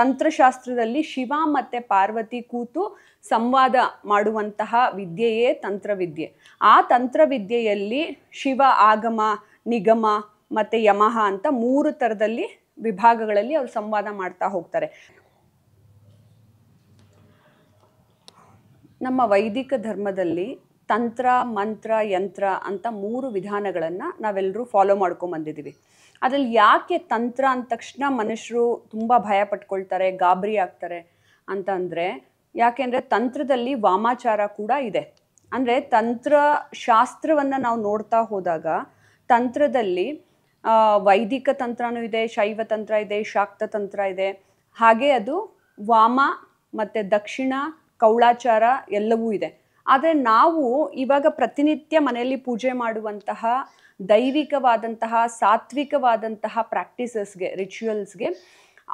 ತಂತ್ರಶಾಸ್ತ್ರದಲ್ಲಿ ಶಿವ ಮತ್ತು ಪಾರ್ವತಿ ಕೂತು ಸಂವಾದ ಮಾಡುವಂತಹ ವಿದ್ಯೆಯೇ ತಂತ್ರವಿದ್ಯೆ ಆ ತಂತ್ರವಿದ್ಯೆಯಲ್ಲಿ ಶಿವ ಆಗಮ ನಿಗಮ ಮತ್ತು ಯಮಹ ಅಂತ ಮೂರು ಥರದಲ್ಲಿ ವಿಭಾಗಗಳಲ್ಲಿ ಅವರು ಸಂವಾದ ಮಾಡ್ತಾ ಹೋಗ್ತಾರೆ ನಮ್ಮ ವೈದಿಕ ಧರ್ಮದಲ್ಲಿ ತಂತ್ರ ಮಂತ್ರ ಯಂತ್ರ ಅಂತ ಮೂರು ವಿಧಾನಗಳನ್ನು ನಾವೆಲ್ಲರೂ ಫಾಲೋ ಮಾಡ್ಕೊಂಬಂದಿದ್ದೀವಿ ಅದ್ರಲ್ಲಿ ಯಾಕೆ ತಂತ್ರ ಅಂದ ತಕ್ಷಣ ಮನುಷ್ಯರು ತುಂಬ ಭಯ ಪಟ್ಕೊಳ್ತಾರೆ ಗಾಬರಿ ಆಗ್ತಾರೆ ಅಂತ ಅಂದ್ರೆ ಯಾಕೆಂದ್ರೆ ತಂತ್ರದಲ್ಲಿ ವಾಮಾಚಾರ ಕೂಡ ಇದೆ ಅಂದರೆ ತಂತ್ರ ಶಾಸ್ತ್ರವನ್ನು ನಾವು ನೋಡ್ತಾ ಹೋದಾಗ ತಂತ್ರದಲ್ಲಿ ವೈದಿಕ ತಂತ್ರನೂ ಇದೆ ಶೈವ ತಂತ್ರ ಇದೆ ಶಾಕ್ತ ತಂತ್ರ ಇದೆ ಹಾಗೆ ಅದು ವಾಮ ಮತ್ತು ದಕ್ಷಿಣ ಕೌಳಾಚಾರ ಎಲ್ಲವೂ ಇದೆ ಆದರೆ ನಾವು ಇವಾಗ ಪ್ರತಿನಿತ್ಯ ಮನೆಯಲ್ಲಿ ಪೂಜೆ ಮಾಡುವಂತಹ ದೈವಿಕವಾದಂತಹ ಸಾತ್ವಿಕವಾದಂತಹ ಪ್ರಾಕ್ಟೀಸಸ್ಗೆ ರಿಚುವಲ್ಸ್ಗೆ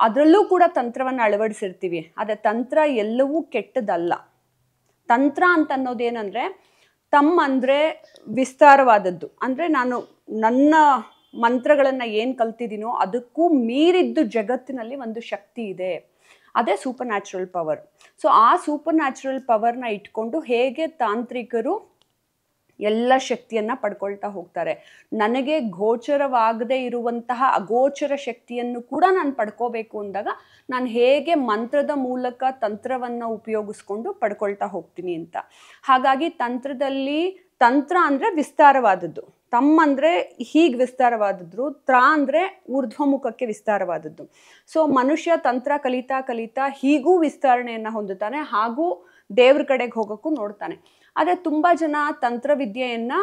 ಅದರಲ್ಲೂ ಕೂಡ ತಂತ್ರವನ್ನು ಅಳವಡಿಸಿರ್ತೀವಿ ಆದರೆ ತಂತ್ರ ಎಲ್ಲವೂ ಕೆಟ್ಟದಲ್ಲ ತಂತ್ರ ಅಂತ ಅನ್ನೋದೇನಂದರೆ ತಮ್ಮ ಅಂದರೆ ವಿಸ್ತಾರವಾದದ್ದು ಅಂದರೆ ನಾನು ನನ್ನ ಮಂತ್ರಗಳನ್ನು ಏನು ಕಲ್ತಿದ್ದೀನೋ ಅದಕ್ಕೂ ಮೀರಿದ್ದು ಜಗತ್ತಿನಲ್ಲಿ ಒಂದು ಶಕ್ತಿ ಇದೆ ಅದೇ ಸೂಪರ್ ನ್ಯಾಚುರಲ್ ಪವರ್ ಸೊ ಆ ಸೂಪರ್ ನ್ಯಾಚುರಲ್ ಪವರ್ನ ಇಟ್ಕೊಂಡು ಹೇಗೆ ತಾಂತ್ರಿಕರು ಎಲ್ಲ ಶಕ್ತಿಯನ್ನು ಪಡ್ಕೊಳ್ತಾ ಹೋಗ್ತಾರೆ ನನಗೆ ಗೋಚರವಾಗದೇ ಇರುವಂತಹ ಅಗೋಚರ ಶಕ್ತಿಯನ್ನು ಕೂಡ ನಾನು ಪಡ್ಕೋಬೇಕು ಅಂದಾಗ ನಾನು ಹೇಗೆ ಮಂತ್ರದ ಮೂಲಕ ತಂತ್ರವನ್ನು ಉಪಯೋಗಿಸ್ಕೊಂಡು ಪಡ್ಕೊಳ್ತಾ ಹೋಗ್ತೀನಿ ಅಂತ ಹಾಗಾಗಿ ತಂತ್ರದಲ್ಲಿ ತಂತ್ರ ಅಂದರೆ ವಿಸ್ತಾರವಾದದ್ದು ತಮ್ಮ ಅಂದ್ರೆ ಹೀಗೆ ವಿಸ್ತಾರವಾದದ್ದು ತ್ರ ಅಂದರೆ ಊರ್ಧ್ವಮುಖಕ್ಕೆ ವಿಸ್ತಾರವಾದದ್ದು ಸೊ ಮನುಷ್ಯ ತಂತ್ರ ಕಲಿತಾ ಕಲಿತಾ ಹೀಗೂ ವಿಸ್ತರಣೆಯನ್ನು ಹೊಂದುತ್ತಾನೆ ಹಾಗೂ ದೇವ್ರ ಕಡೆಗೆ ಹೋಗೋಕ್ಕೂ ನೋಡ್ತಾನೆ ಆದರೆ ತುಂಬ ಜನ ತಂತ್ರವಿದ್ಯೆಯನ್ನು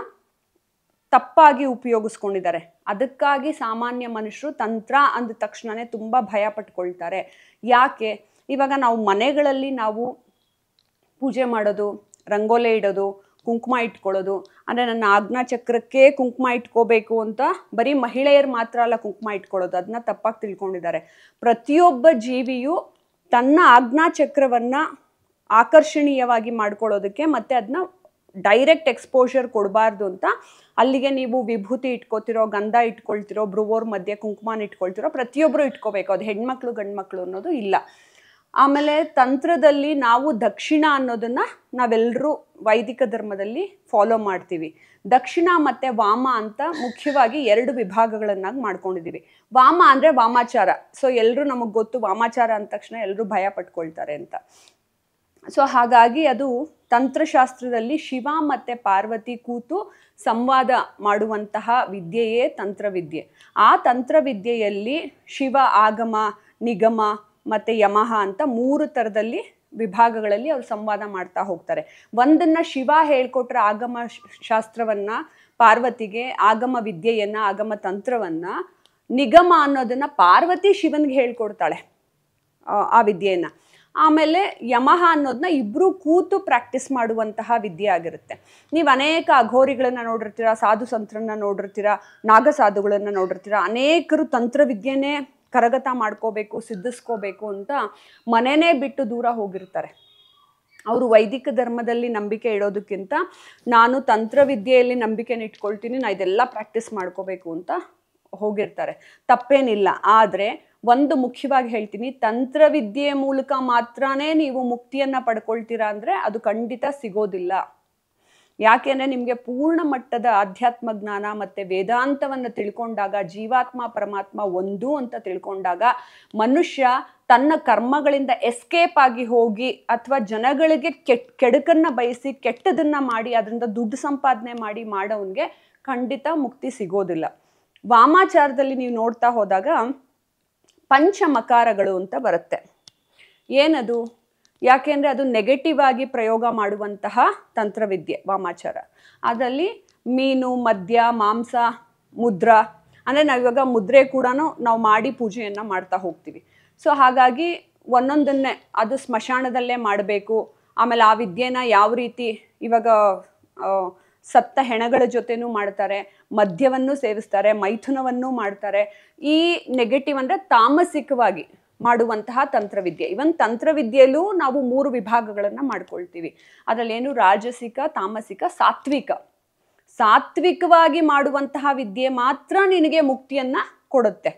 ತಪ್ಪಾಗಿ ಉಪಯೋಗಿಸ್ಕೊಂಡಿದ್ದಾರೆ ಅದಕ್ಕಾಗಿ ಸಾಮಾನ್ಯ ಮನುಷ್ಯರು ತಂತ್ರ ಅಂದ ತಕ್ಷಣವೇ ತುಂಬ ಭಯ ಪಟ್ಕೊಳ್ತಾರೆ ಯಾಕೆ ಇವಾಗ ನಾವು ಮನೆಗಳಲ್ಲಿ ನಾವು ಪೂಜೆ ಮಾಡೋದು ರಂಗೋಲೆ ಇಡೋದು ಕುಂಕುಮ ಇಟ್ಕೊಳ್ಳೋದು ಅಂದರೆ ನನ್ನ ಆಜ್ಞಾ ಚಕ್ರಕ್ಕೆ ಕುಂಕುಮ ಇಟ್ಕೋಬೇಕು ಅಂತ ಬರೀ ಮಹಿಳೆಯರು ಮಾತ್ರ ಅಲ್ಲ ಕುಂಕುಮ ಇಟ್ಕೊಳ್ಳೋದು ಅದನ್ನ ತಪ್ಪಾಗಿ ತಿಳ್ಕೊಂಡಿದ್ದಾರೆ ಪ್ರತಿಯೊಬ್ಬ ಜೀವಿಯು ತನ್ನ ಆಜ್ಞಾ ಚಕ್ರವನ್ನು ಆಕರ್ಷಣೀಯವಾಗಿ ಮಾಡ್ಕೊಳ್ಳೋದಕ್ಕೆ ಮತ್ತು ಅದನ್ನ ಡೈರೆಕ್ಟ್ ಎಕ್ಸ್ಪೋಷರ್ ಕೊಡಬಾರ್ದು ಅಂತ ಅಲ್ಲಿಗೆ ನೀವು ವಿಭೂತಿ ಇಟ್ಕೋತಿರೋ ಗಂಧ ಇಟ್ಕೊಳ್ತಿರೋ ಬ್ರುವೋರ್ ಮಧ್ಯೆ ಕುಂಕುಮನ ಇಟ್ಕೊಳ್ತಿರೋ ಪ್ರತಿಯೊಬ್ಬರು ಇಟ್ಕೋಬೇಕು ಅದು ಹೆಣ್ಮಕ್ಳು ಗಂಡ್ಮಕ್ಳು ಅನ್ನೋದು ಇಲ್ಲ ಆಮೇಲೆ ತಂತ್ರದಲ್ಲಿ ನಾವು ದಕ್ಷಿಣ ಅನ್ನೋದನ್ನು ನಾವೆಲ್ಲರೂ ವೈದಿಕ ಧರ್ಮದಲ್ಲಿ ಫಾಲೋ ಮಾಡ್ತೀವಿ ದಕ್ಷಿಣ ಮತ್ತು ವಾಮ ಅಂತ ಮುಖ್ಯವಾಗಿ ಎರಡು ವಿಭಾಗಗಳನ್ನಾಗಿ ಮಾಡ್ಕೊಂಡಿದ್ದೀವಿ ವಾಮ ಅಂದರೆ ವಾಮಾಚಾರ ಸೊ ಎಲ್ಲರೂ ನಮಗೆ ಗೊತ್ತು ವಾಮಾಚಾರ ಅಂದ ತಕ್ಷಣ ಎಲ್ಲರೂ ಭಯ ಪಟ್ಕೊಳ್ತಾರೆ ಅಂತ ಸೊ ಹಾಗಾಗಿ ಅದು ತಂತ್ರಶಾಸ್ತ್ರದಲ್ಲಿ ಶಿವ ಮತ್ತು ಪಾರ್ವತಿ ಕೂತು ಸಂವಾದ ಮಾಡುವಂತಹ ವಿದ್ಯೆಯೇ ತಂತ್ರವಿದ್ಯೆ ಆ ತಂತ್ರವಿದ್ಯೆಯಲ್ಲಿ ಶಿವ ಆಗಮ ನಿಗಮ ಮತ್ತು ಯಮಹ ಅಂತ ಮೂರು ಥರದಲ್ಲಿ ವಿಭಾಗಗಳಲ್ಲಿ ಅವರು ಸಂವಾದ ಮಾಡ್ತಾ ಹೋಗ್ತಾರೆ ಒಂದನ್ನು ಶಿವ ಹೇಳ್ಕೊಟ್ರೆ ಆಗಮ ಶಾಸ್ತ್ರವನ್ನು ಪಾರ್ವತಿಗೆ ಆಗಮ ವಿದ್ಯೆಯನ್ನು ಆಗಮ ತಂತ್ರವನ್ನು ನಿಗಮ ಅನ್ನೋದನ್ನು ಪಾರ್ವತಿ ಶಿವನಿಗೆ ಹೇಳ್ಕೊಡ್ತಾಳೆ ಆ ವಿದ್ಯೆಯನ್ನು ಆಮೇಲೆ ಯಮಹ ಅನ್ನೋದನ್ನ ಇಬ್ಬರು ಕೂತು ಪ್ರಾಕ್ಟೀಸ್ ಮಾಡುವಂತಹ ವಿದ್ಯೆ ಆಗಿರುತ್ತೆ ನೀವು ಅನೇಕ ಅಘೋರಿಗಳನ್ನು ನೋಡಿರ್ತೀರಾ ಸಾಧು ಸಂತ್ರನ್ನ ನೋಡಿರ್ತೀರಾ ನಾಗ ಸಾಧುಗಳನ್ನು ನೋಡಿರ್ತೀರ ಅನೇಕರು ತಂತ್ರವಿದ್ಯೆನೇ ಕರಗತ ಮಾಡ್ಕೋಬೇಕು ಸಿದ್ಧಿಸ್ಕೋಬೇಕು ಅಂತ ಮನೆಯೇ ಬಿಟ್ಟು ದೂರ ಹೋಗಿರ್ತಾರೆ ಅವರು ವೈದಿಕ ಧರ್ಮದಲ್ಲಿ ನಂಬಿಕೆ ಇಡೋದಕ್ಕಿಂತ ನಾನು ತಂತ್ರವಿದ್ಯೆಯಲ್ಲಿ ನಂಬಿಕೆನ ಇಟ್ಕೊಳ್ತೀನಿ ನಾನು ಇದೆಲ್ಲ ಪ್ರಾಕ್ಟೀಸ್ ಮಾಡ್ಕೋಬೇಕು ಅಂತ ಹೋಗಿರ್ತಾರೆ ತಪ್ಪೇನಿಲ್ಲ ಆದರೆ ಒಂದು ಮುಖ್ಯವಾಗಿ ಹೇಳ್ತೀನಿ ತಂತ್ರವಿದ್ಯೆ ಮೂಲಕ ಮಾತ್ರನೇ ನೀವು ಮುಕ್ತಿಯನ್ನು ಪಡ್ಕೊಳ್ತೀರಾ ಅಂದರೆ ಅದು ಖಂಡಿತ ಸಿಗೋದಿಲ್ಲ ಯಾಕೆಂದರೆ ನಿಮಗೆ ಪೂರ್ಣ ಮಟ್ಟದ ಆಧ್ಯಾತ್ಮ ಜ್ಞಾನ ಮತ್ತು ವೇದಾಂತವನ್ನು ತಿಳ್ಕೊಂಡಾಗ ಜೀವಾತ್ಮ ಪರಮಾತ್ಮ ಒಂದು ಅಂತ ತಿಳ್ಕೊಂಡಾಗ ಮನುಷ್ಯ ತನ್ನ ಕರ್ಮಗಳಿಂದ ಎಸ್ಕೇಪ್ ಆಗಿ ಹೋಗಿ ಅಥವಾ ಜನಗಳಿಗೆ ಕೆಟ್ ಕೆಡುಕನ್ನು ಬಯಸಿ ಕೆಟ್ಟದನ್ನು ಮಾಡಿ ಅದರಿಂದ ದುಡ್ಡು ಸಂಪಾದನೆ ಮಾಡಿ ಮಾಡೋನ್ಗೆ ಖಂಡಿತ ಮುಕ್ತಿ ಸಿಗೋದಿಲ್ಲ ವಾಮಾಚಾರದಲ್ಲಿ ನೀವು ನೋಡ್ತಾ ಹೋದಾಗ ಪಂಚಮಕಾರಗಳು ಅಂತ ಬರುತ್ತೆ ಏನದು ಯಾಕೆಂದರೆ ಅದು ನೆಗೆಟಿವ್ ಆಗಿ ಪ್ರಯೋಗ ಮಾಡುವಂತಹ ತಂತ್ರವಿದ್ಯೆ ವಾಮಾಚಾರ ಅದರಲ್ಲಿ ಮೀನು ಮದ್ಯ ಮಾಂಸ ಮುದ್ರ ಅಂದರೆ ನಾವಿವಾಗ ಮುದ್ರೆ ಕೂಡ ನಾವು ಮಾಡಿ ಪೂಜೆಯನ್ನು ಮಾಡ್ತಾ ಹೋಗ್ತೀವಿ ಸೊ ಹಾಗಾಗಿ ಒಂದೊಂದನ್ನೇ ಅದು ಸ್ಮಶಾನದಲ್ಲೇ ಮಾಡಬೇಕು ಆಮೇಲೆ ಆ ವಿದ್ಯೆನ ಯಾವ ರೀತಿ ಇವಾಗ ಸತ್ತ ಹೆಣಗಳ ಜೊತೆನೂ ಮಾಡ್ತಾರೆ ಮದ್ಯವನ್ನು ಸೇವಿಸ್ತಾರೆ ಮೈಥುನವನ್ನು ಮಾಡ್ತಾರೆ ಈ ನೆಗೆಟಿವ್ ಅಂದರೆ ತಾಮಸಿಕವಾಗಿ ಮಾಡುವಂತಹ ತಂತ್ರವಿದ್ಯೆ ಇವನ್ ತಂತ್ರವಿದ್ಯೆಯಲ್ಲೂ ನಾವು ಮೂರು ವಿಭಾಗಗಳನ್ನು ಮಾಡ್ಕೊಳ್ತೀವಿ ಏನು ರಾಜಸಿಕ ತಾಮಸಿಕ ಸಾತ್ವಿಕ ಸಾತ್ವಿಕವಾಗಿ ಮಾಡುವಂತಹ ವಿದ್ಯೆ ಮಾತ್ರ ನಿನಗೆ ಮುಕ್ತಿಯನ್ನ ಕೊಡುತ್ತೆ